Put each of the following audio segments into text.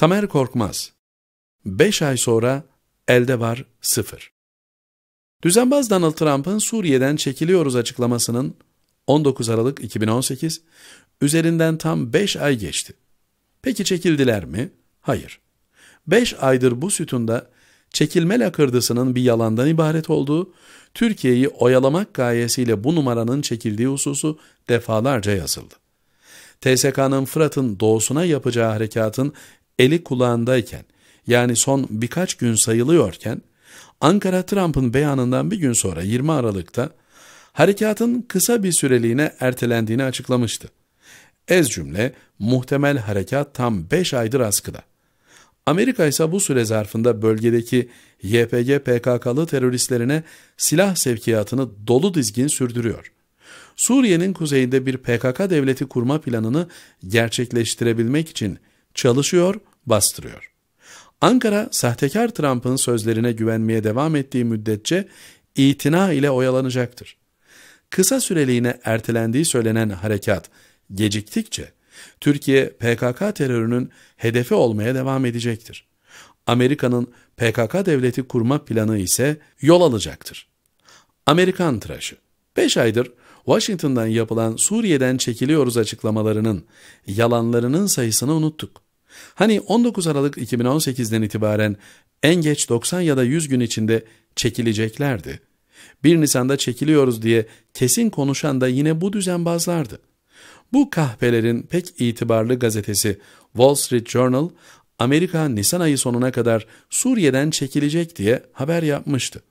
Tamer Korkmaz Beş ay sonra elde var sıfır. Düzenbaz Donald Trump'ın Suriye'den çekiliyoruz açıklamasının 19 Aralık 2018 üzerinden tam 5 ay geçti. Peki çekildiler mi? Hayır. 5 aydır bu sütunda çekilme lakırdısının bir yalandan ibaret olduğu, Türkiye'yi oyalamak gayesiyle bu numaranın çekildiği hususu defalarca yazıldı. TSK'nın Fırat'ın doğusuna yapacağı harekatın eli kulağındayken yani son birkaç gün sayılıyorken Ankara Trump'ın beyanından bir gün sonra 20 Aralık'ta harekatın kısa bir süreliğine ertelendiğini açıklamıştı. Ez cümle muhtemel harekat tam 5 aydır askıda. Amerika ise bu süre zarfında bölgedeki YPG PKK'lı teröristlerine silah sevkiyatını dolu dizgin sürdürüyor. Suriye'nin kuzeyinde bir PKK devleti kurma planını gerçekleştirebilmek için çalışıyor bastırıyor. Ankara, sahtekar Trump'ın sözlerine güvenmeye devam ettiği müddetçe itina ile oyalanacaktır. Kısa süreliğine ertelendiği söylenen harekat geciktikçe Türkiye PKK terörünün hedefi olmaya devam edecektir. Amerika'nın PKK devleti kurma planı ise yol alacaktır. Amerikan tıraşı 5 aydır Washington'dan yapılan Suriye'den çekiliyoruz açıklamalarının, yalanlarının sayısını unuttuk. Hani 19 Aralık 2018'den itibaren en geç 90 ya da 100 gün içinde çekileceklerdi. 1 Nisan'da çekiliyoruz diye kesin konuşan da yine bu düzenbazlardı. Bu kahpelerin pek itibarlı gazetesi Wall Street Journal, Amerika Nisan ayı sonuna kadar Suriye'den çekilecek diye haber yapmıştı.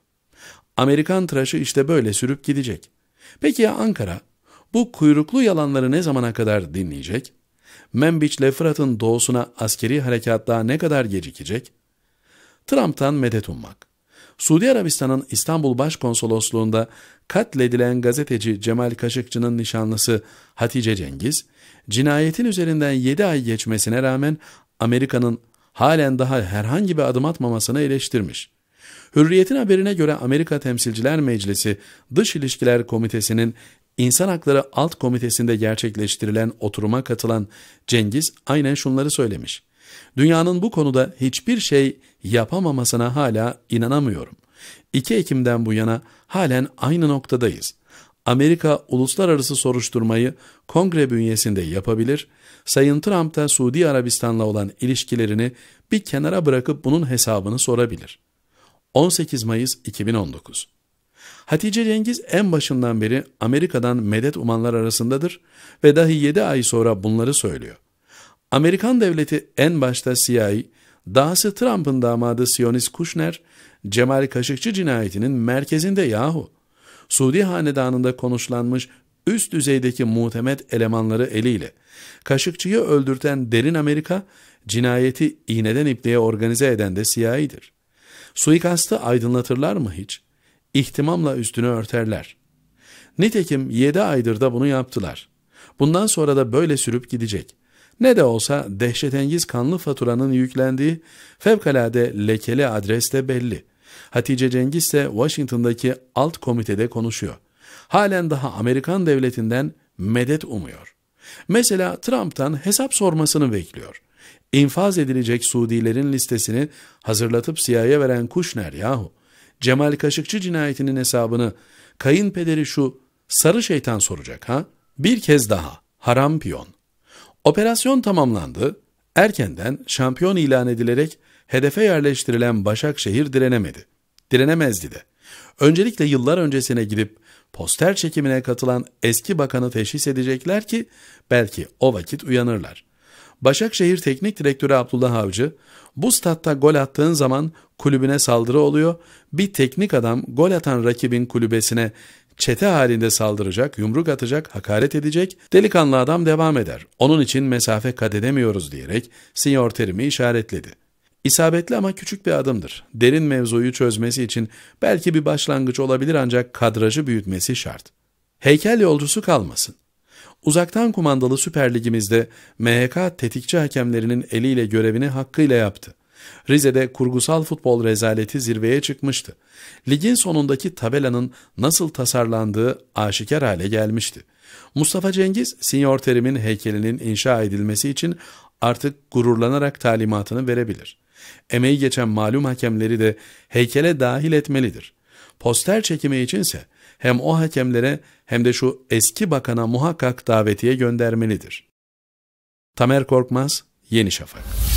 Amerikan tıraşı işte böyle sürüp gidecek. Peki ya Ankara? Bu kuyruklu yalanları ne zamana kadar dinleyecek? Membiç'le Fırat'ın doğusuna askeri harekat daha ne kadar gecikecek? Trump'tan medet ummak. Suudi Arabistan'ın İstanbul Başkonsolosluğu'nda katledilen gazeteci Cemal Kaşıkçı'nın nişanlısı Hatice Cengiz, cinayetin üzerinden 7 ay geçmesine rağmen Amerika'nın halen daha herhangi bir adım atmamasını eleştirmiş. Hürriyet'in haberine göre Amerika Temsilciler Meclisi Dış İlişkiler Komitesi'nin İnsan Hakları Alt Komitesi'nde gerçekleştirilen oturuma katılan Cengiz aynen şunları söylemiş. Dünyanın bu konuda hiçbir şey yapamamasına hala inanamıyorum. 2 Ekim'den bu yana halen aynı noktadayız. Amerika uluslararası soruşturmayı kongre bünyesinde yapabilir, Sayın Trump da Suudi Arabistan'la olan ilişkilerini bir kenara bırakıp bunun hesabını sorabilir. 18 Mayıs 2019 Hatice Cengiz en başından beri Amerika'dan medet umanlar arasındadır ve dahi 7 ay sonra bunları söylüyor. Amerikan devleti en başta CIA, dahası Trump'ın damadı Sionis Kushner, Cemal Kaşıkçı cinayetinin merkezinde yahu. Suudi hanedanında konuşlanmış üst düzeydeki muhtemet elemanları eliyle. Kaşıkçıyı öldürten derin Amerika, cinayeti iğneden ipliğe organize eden de CIA'dir. Suikastı aydınlatırlar mı hiç?'' ihtimamla üstünü örterler. Nitekim yedi aydır da bunu yaptılar. Bundan sonra da böyle sürüp gidecek. Ne de olsa dehşetengiz kanlı faturanın yüklendiği fevkalade lekeli adres de belli. Hatice Cengiz ise Washington'daki alt komitede konuşuyor. Halen daha Amerikan devletinden medet umuyor. Mesela Trump'tan hesap sormasını bekliyor. İnfaz edilecek Suudilerin listesini hazırlatıp siyaya veren Kushner yahu. Cemal Kaşıkçı cinayetinin hesabını kayınpederi şu sarı şeytan soracak ha? Bir kez daha haram piyon. Operasyon tamamlandı. Erkenden şampiyon ilan edilerek hedefe yerleştirilen Başakşehir direnemedi. Direnemezdi de. Öncelikle yıllar öncesine gidip poster çekimine katılan eski bakanı teşhis edecekler ki belki o vakit uyanırlar. Başakşehir Teknik Direktörü Abdullah Avcı, bu statta gol attığın zaman kulübüne saldırı oluyor, bir teknik adam gol atan rakibin kulübesine çete halinde saldıracak, yumruk atacak, hakaret edecek, delikanlı adam devam eder. Onun için mesafe kat edemiyoruz diyerek Sinyor Terim'i işaretledi. İsabetli ama küçük bir adımdır. Derin mevzuyu çözmesi için belki bir başlangıç olabilir ancak kadrajı büyütmesi şart. Heykel yolcusu kalmasın. Uzaktan kumandalı Süper Ligimizde MHK tetikçi hakemlerinin eliyle görevini hakkıyla yaptı. Rize'de kurgusal futbol rezaleti zirveye çıkmıştı. Ligin sonundaki tabelanın nasıl tasarlandığı aşikar hale gelmişti. Mustafa Cengiz, Sinyor Terim'in heykelinin inşa edilmesi için artık gururlanarak talimatını verebilir. Emeği geçen malum hakemleri de heykele dahil etmelidir. Poster çekimi içinse hem o hakemlere hem de şu eski bakana muhakkak davetiye göndermelidir. Tamer Korkmaz, Yeni Şafak